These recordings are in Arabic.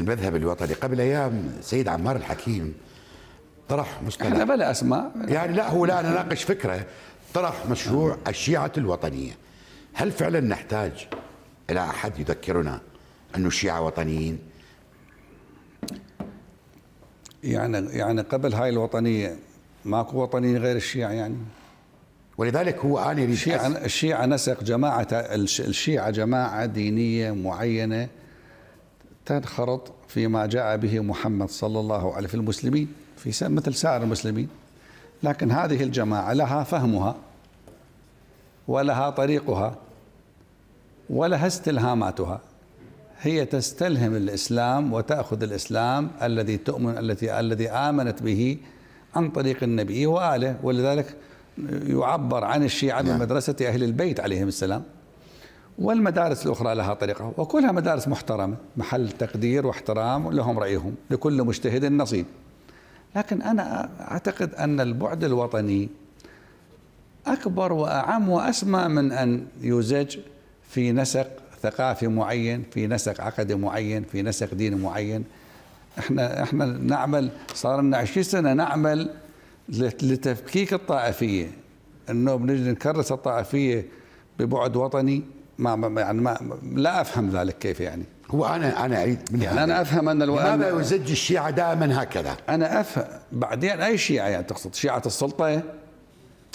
المذهب الوطني قبل ايام سيد عمار الحكيم طرح مصطلح احنا بلا اسماء يعني لا هو لا نناقش فكره طرح مشروع الشيعه الوطنيه هل فعلا نحتاج الى احد يذكرنا انه الشيعه وطنيين يعني يعني قبل هاي الوطنيه ماكو وطنيين غير الشيعه يعني ولذلك هو انا الشيعه الشيعه نسق جماعه الشيعه جماعه دينيه معينه تنخرط فيما جاء به محمد صلى الله عليه وسلم في المسلمين في مثل سائر المسلمين لكن هذه الجماعة لها فهمها ولها طريقها ولها استلهاماتها هي تستلهم الإسلام وتأخذ الإسلام الذي تؤمن التي الذي آمنت به عن طريق النبي وآله ولذلك يعبر عن الشيعة بمدرسة نعم. أهل البيت عليهم السلام والمدارس الأخرى لها طريقة وكلها مدارس محترمة محل تقدير واحترام لهم رأيهم لكل مجتهد نصيب لكن أنا أعتقد أن البعد الوطني أكبر وأعم وأسمى من أن يزج في نسق ثقافي معين في نسق عقدي معين في نسق ديني معين احنا احنا نعمل صار لنا 20 سنه نعمل لتفكيك الطائفيه انه بنجي نكرس الطائفيه ببعد وطني ما يعني ما لا افهم ذلك كيف يعني هو انا انا اعيد من يعني انا افهم ان لماذا يزج الشيعه دائما هكذا؟ انا افهم بعدين اي شيعه يعني تقصد شيعه السلطه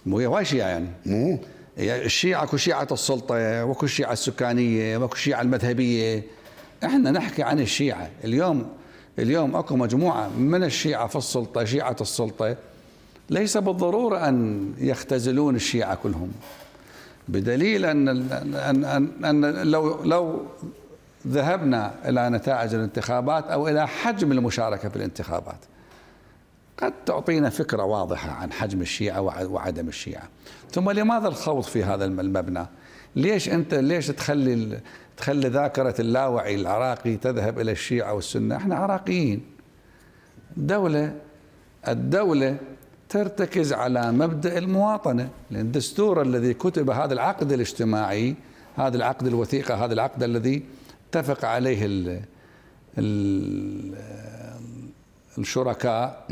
مو هي واي شيعه يعني مو الشيعه اكو شيعه السلطه واكو شيعه السكانيه واكو شيعه المذهبيه احنا نحكي عن الشيعه اليوم اليوم اكو مجموعه من الشيعه في السلطه شيعه السلطه ليس بالضروره ان يختزلون الشيعه كلهم بدليل ان ان ان, أن لو لو ذهبنا الى نتائج الانتخابات او الى حجم المشاركه في الانتخابات قد تعطينا فكره واضحه عن حجم الشيعه وعدم الشيعه ثم لماذا الخوض في هذا المبنى ليش انت ليش تخلي تخلي ذاكره اللاوعي العراقي تذهب الى الشيعه والسنه احنا عراقيين دوله الدوله ترتكز على مبدأ المواطنة لأن الدستور الذي كتب هذا العقد الاجتماعي هذا العقد الوثيقة هذا العقد الذي اتفق عليه ال ال الشركاء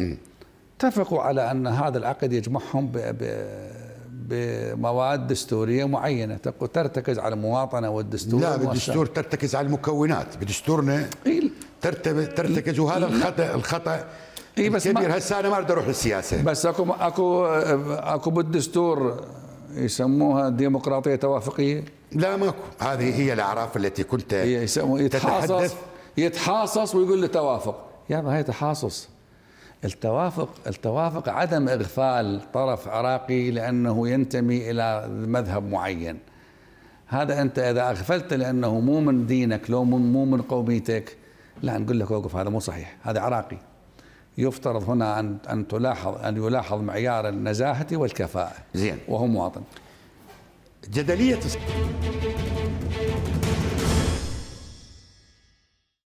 اتفقوا على أن هذا العقد يجمعهم بمواد دستورية معينة ترتكز على المواطنة والدستور لا بالدستور ترتكز على المكونات بدستورنا إيه. ترتكز وهذا الخطأ الخطأ اي بس كبير هسه انا ما اريد اروح للسياسه بس اكو اكو أه، اكو بالدستور يسموها ديمقراطيه توافقيه لا ماكو هذه هي الاعراف التي كنت يتحاصص يتحاصص ويقول له توافق يا ما هي تحاصص التوافق التوافق عدم اغفال طرف عراقي لانه ينتمي الى مذهب معين هذا انت اذا اغفلت لانه مو من دينك لو مو من قوميتك لا نقول لك اوقف هذا مو صحيح هذا عراقي يفترض هنا ان ان تلاحظ ان يلاحظ معيار النزاهه والكفاءه زين وهو مواطن جدليه